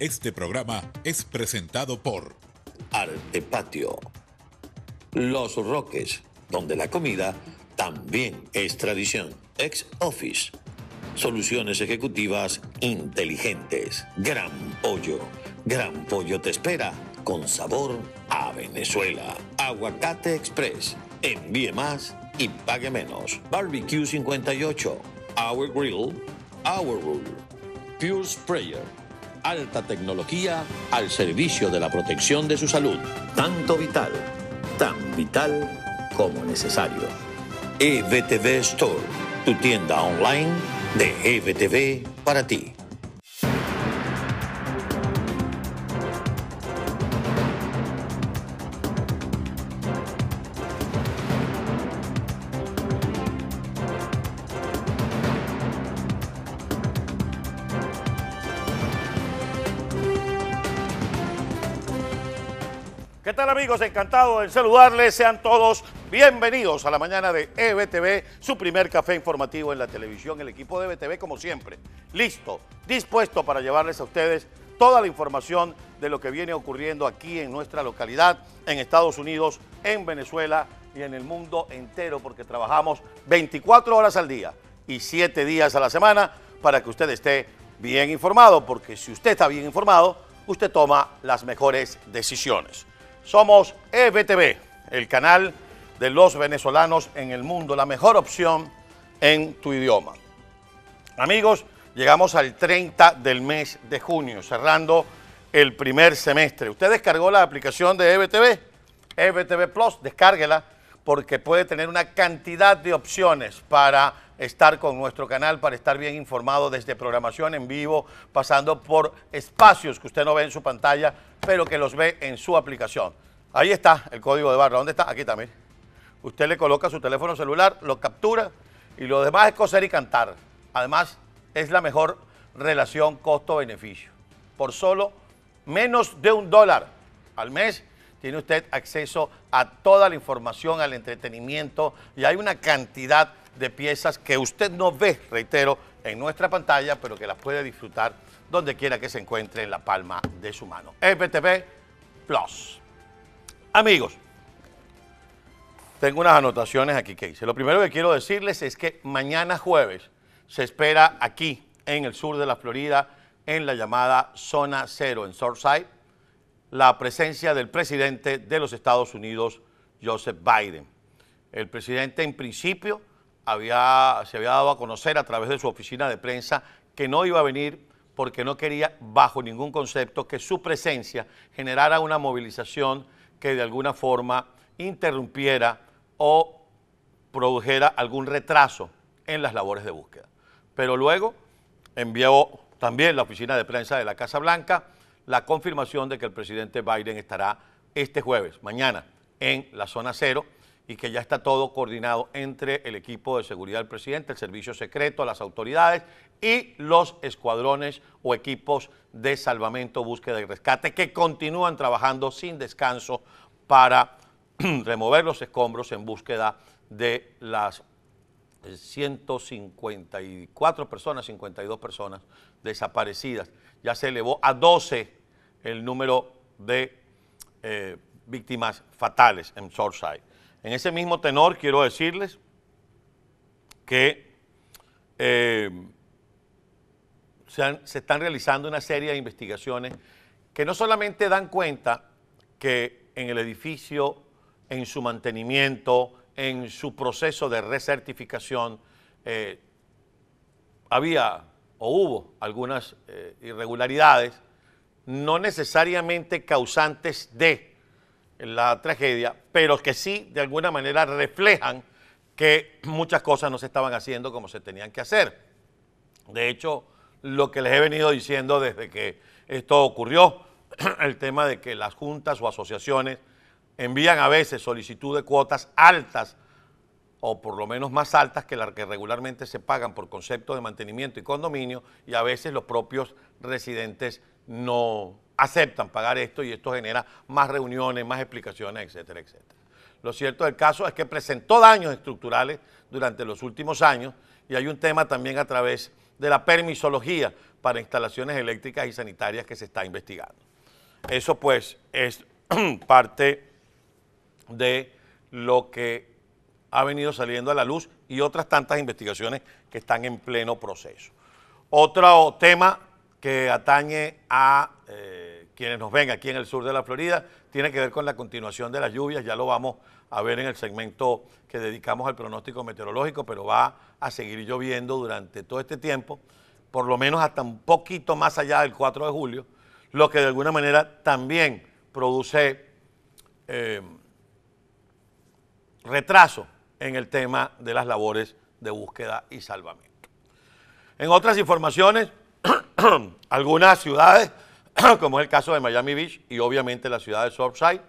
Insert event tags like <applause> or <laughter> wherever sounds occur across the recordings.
Este programa es presentado por Arte Patio. Los Roques, donde la comida también es tradición. Ex Office. Soluciones ejecutivas inteligentes. Gran Pollo. Gran Pollo te espera con sabor a Venezuela. Aguacate Express. Envíe más y pague menos. Barbecue 58. Our Grill. Our Rule. Pure Sprayer Alta tecnología al servicio de la protección de su salud. Tanto vital, tan vital como necesario. EBTV Store, tu tienda online de EVTV para ti. amigos? Encantado de saludarles. Sean todos bienvenidos a la mañana de EBTV, su primer café informativo en la televisión. El equipo de EBTV, como siempre, listo, dispuesto para llevarles a ustedes toda la información de lo que viene ocurriendo aquí en nuestra localidad, en Estados Unidos, en Venezuela y en el mundo entero, porque trabajamos 24 horas al día y 7 días a la semana para que usted esté bien informado, porque si usted está bien informado, usted toma las mejores decisiones. Somos EBTV, el canal de los venezolanos en el mundo, la mejor opción en tu idioma. Amigos, llegamos al 30 del mes de junio, cerrando el primer semestre. ¿Usted descargó la aplicación de EBTV? EBTV Plus, descárguela porque puede tener una cantidad de opciones para estar con nuestro canal para estar bien informado desde programación en vivo, pasando por espacios que usted no ve en su pantalla, pero que los ve en su aplicación. Ahí está el código de barra. ¿Dónde está? Aquí también. Usted le coloca su teléfono celular, lo captura y lo demás es coser y cantar. Además, es la mejor relación costo-beneficio. Por solo menos de un dólar al mes tiene usted acceso a toda la información, al entretenimiento y hay una cantidad de piezas que usted no ve, reitero, en nuestra pantalla, pero que las puede disfrutar donde quiera que se encuentre en la palma de su mano. FTP Plus. Amigos, tengo unas anotaciones aquí que hice. Lo primero que quiero decirles es que mañana jueves se espera aquí, en el sur de la Florida, en la llamada Zona Cero, en Southside, la presencia del presidente de los Estados Unidos, Joseph Biden. El presidente, en principio, se había dado a conocer a través de su oficina de prensa que no iba a venir porque no quería bajo ningún concepto que su presencia generara una movilización que de alguna forma interrumpiera o produjera algún retraso en las labores de búsqueda. Pero luego envió también la oficina de prensa de la Casa Blanca la confirmación de que el presidente Biden estará este jueves, mañana, en la zona cero y que ya está todo coordinado entre el equipo de seguridad del presidente, el servicio secreto, las autoridades y los escuadrones o equipos de salvamento, búsqueda y rescate que continúan trabajando sin descanso para <clears throat> remover los escombros en búsqueda de las 154 eh, personas, 52 personas desaparecidas. Ya se elevó a 12 el número de eh, víctimas fatales en Shoreside. En ese mismo tenor quiero decirles que eh, se, están realizando una serie de investigaciones que no solamente dan cuenta que en el edificio, en su mantenimiento, en su proceso de recertificación, eh, había o hubo algunas eh, irregularidades, no necesariamente causantes de la tragedia, pero que sí de alguna manera reflejan que muchas cosas no se estaban haciendo como se tenían que hacer. De hecho, lo que les he venido diciendo desde que esto ocurrió, <clears throat> el tema de que las juntas o asociaciones envían a veces solicitud de cuotas altas o por lo menos más altas que las que regularmente se pagan por concepto de mantenimiento y condominio y a veces los propios residentes no aceptan pagar esto y esto genera más reuniones, más explicaciones, etcétera, etcétera. Lo cierto del caso es que presentó daños estructurales durante los últimos años y hay un tema también a través de la permisología para instalaciones eléctricas y sanitarias que se está investigando. Eso pues es <clears throat> parte de lo que ha venido saliendo a la luz y otras tantas investigaciones que están en pleno proceso. Otro tema que atañe a eh, quienes nos ven aquí en el sur de la Florida, tiene que ver con la continuación de las lluvias, ya lo vamos a ver en el segmento que dedicamos al pronóstico meteorológico, pero va a seguir lloviendo durante todo este tiempo, por lo menos hasta un poquito más allá del 4 de julio, lo que de alguna manera también produce eh, retraso en el tema de las labores de búsqueda y salvamento. En otras informaciones, <clears throat> algunas ciudades, <clears throat> como es el caso de Miami Beach y obviamente la ciudad de Surfside,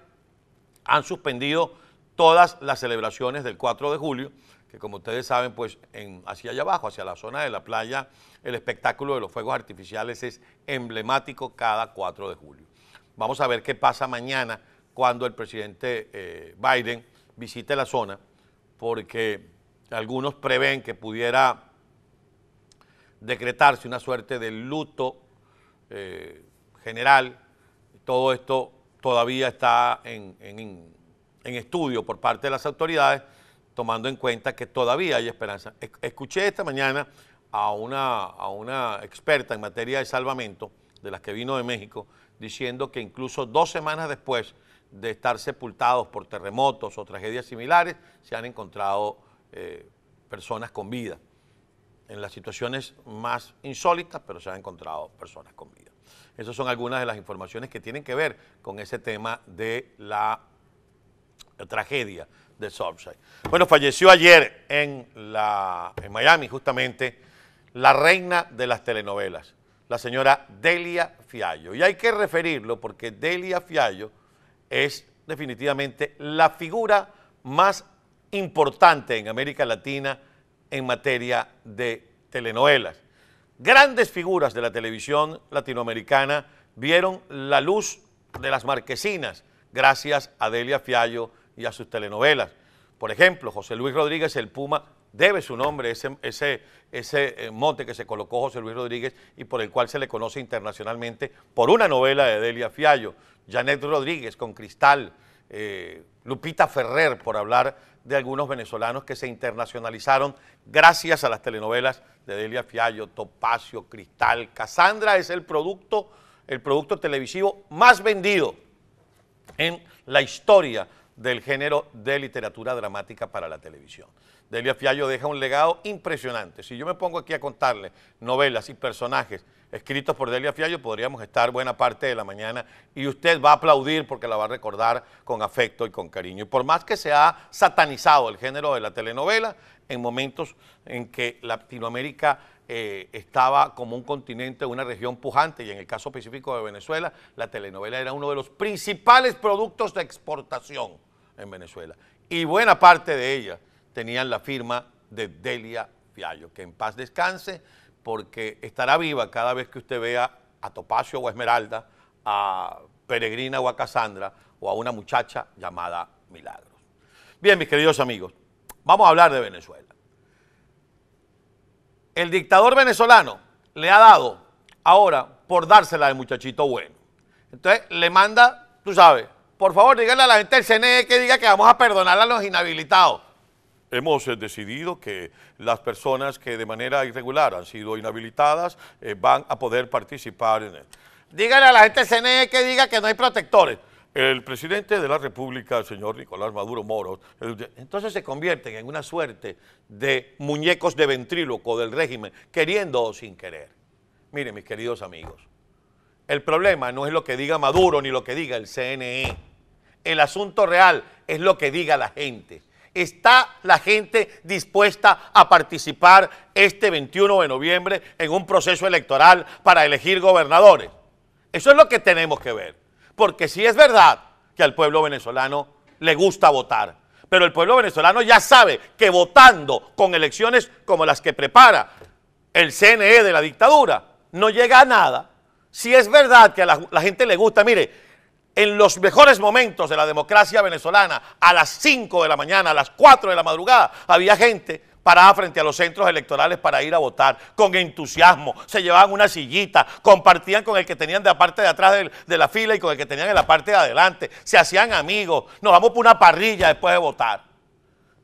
han suspendido todas las celebraciones del 4 de julio, que como ustedes saben, pues hacia allá abajo, hacia la zona de la playa, el espectáculo de los fuegos artificiales es emblemático cada 4 de julio. Vamos a ver qué pasa mañana cuando el presidente eh, Biden visite la zona, porque algunos prevén que pudiera decretarse una suerte de luto eh, general. Todo esto todavía está en, estudio por parte de las autoridades, tomando en cuenta que todavía hay esperanza. Escuché esta mañana a una, a una experta en materia de salvamento, de las que vino de México, diciendo que incluso dos semanas después de estar sepultados por terremotos o tragedias similares, se han encontrado eh, personas con vida en las situaciones más insólitas, pero se han encontrado personas con vida. Esas son algunas de las informaciones que tienen que ver con ese tema de la tragedia de Southside. Bueno, falleció ayer en, la, en Miami justamente la reina de las telenovelas, la señora Delia Fiallo. Y hay que referirlo porque Delia Fiallo es definitivamente la figura más importante en América Latina en materia de telenovelas. Grandes figuras de la televisión latinoamericana vieron la luz de las marquesinas gracias a Delia Fiallo y a sus telenovelas. Por ejemplo, José Luis Rodríguez el Puma debe su nombre, ese, ese, eh, monte que se colocó José Luis Rodríguez y por el cual se le conoce internacionalmente por una novela de Delia Fiallo. Janet Rodríguez con Cristal, eh, Lupita Ferrer, por hablar de algunos venezolanos que se internacionalizaron gracias a las telenovelas de Delia Fiallo, Topacio, Cristal. Casandra es el producto, el producto televisivo más vendido en la historia del género de literatura dramática para la televisión. Delia Fiallo deja un legado impresionante. Si yo me pongo aquí a contarle novelas y personajes escritos por Delia Fiallo, podríamos estar buena parte de la mañana y usted va a aplaudir porque la va a recordar con afecto y con cariño. Y por más que se ha satanizado el género de la telenovela, en momentos en que Latinoamérica eh, estaba como un continente, una región pujante, y en el caso específico de Venezuela, la telenovela era uno de los principales productos de exportación en Venezuela. Y buena parte de ella tenían la firma de Delia Fiallo. Que en paz descanse, porque estará viva cada vez que usted vea a Topacio o a Esmeralda, a Peregrina o a Casandra, o a una muchacha llamada Milagros. Bien, mis queridos amigos, vamos a hablar de Venezuela. El dictador venezolano le ha dado ahora por dársela de muchachito bueno. Entonces le manda, tú sabes, por favor dígale a la gente del CNE que diga que vamos a perdonar a los inhabilitados hemos eh, decidido que las personas que de manera irregular han sido inhabilitadas eh, van a poder participar en él. Díganle a la gente CNE que diga que no hay protectores. El presidente de la República, el señor Nicolás Maduro Moros, eh, entonces se convierten en una suerte de muñecos de ventríloco del régimen, queriendo o sin querer. Miren, mis queridos amigos, el problema no es lo que diga Maduro ni lo que diga el CNE. El asunto real es lo que diga la gente. ¿Está la gente dispuesta a participar este 21 de noviembre en un proceso electoral para elegir gobernadores? Eso es lo que tenemos que ver. Porque si es verdad que al pueblo venezolano le gusta votar. Pero el pueblo venezolano ya sabe que votando con elecciones como las que prepara el CNE de la dictadura, no llega a nada. Si es verdad que a la gente le gusta, mire, en los mejores momentos de la democracia venezolana, a las 5 de la mañana, a las 4 de la madrugada, había gente parada frente a los centros electorales para ir a votar, con entusiasmo, se llevaban una sillita, compartían con el que tenían de la parte de atrás de, la fila y con el que tenían en la parte de adelante, se hacían amigos, nos vamos por una parrilla después de votar.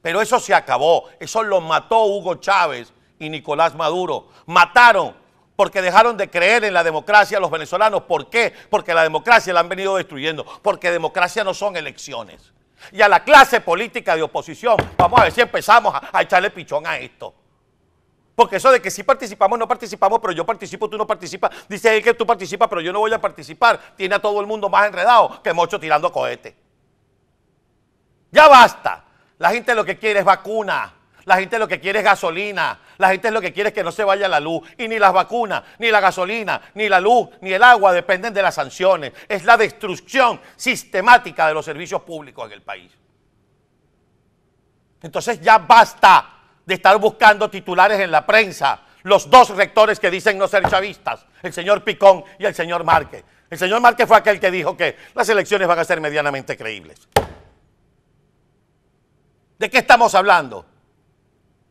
Pero eso se acabó, eso lo mató Hugo Chávez y Nicolás Maduro. Mataron porque dejaron de creer en la democracia los venezolanos. ¿Por qué? Porque la democracia la han venido destruyendo, porque democracia no son elecciones. Y a la clase política de oposición, vamos a ver si empezamos a, echarle pichón a esto. Porque eso de que si participamos, no participamos, pero yo participo, tú no participas. Dice él que tú participas, pero yo no voy a participar. Tiene a todo el mundo más enredado que mocho tirando cohete. Ya basta. La gente lo que quiere es vacuna. La gente lo que quiere es gasolina. La gente lo que quiere es que no se vaya la luz. Y ni las vacunas, ni la gasolina, ni la luz, ni el agua dependen de las sanciones. Es la destrucción sistemática de los servicios públicos en el país. Entonces ya basta de estar buscando titulares en la prensa. Los dos rectores que dicen no ser chavistas, el señor Picón y el señor Márquez. El señor Márquez fue aquel que dijo que las elecciones van a ser medianamente creíbles. ¿De qué estamos hablando?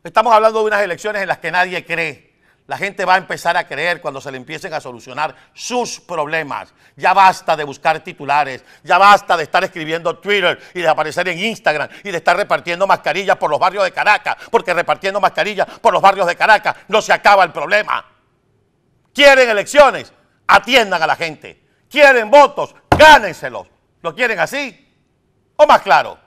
Estamos hablando de unas elecciones en las que nadie cree. La gente va a empezar a creer cuando se le empiecen a solucionar sus problemas. Ya basta de buscar titulares, ya basta de estar escribiendo Twitter y de aparecer en Instagram y de estar repartiendo mascarillas por los barrios de Caracas, porque repartiendo mascarillas por los barrios de Caracas no se acaba el problema. Quieren elecciones, atiendan a la gente. Quieren votos, gánenselos. ¿Lo quieren así? ¿O más claro?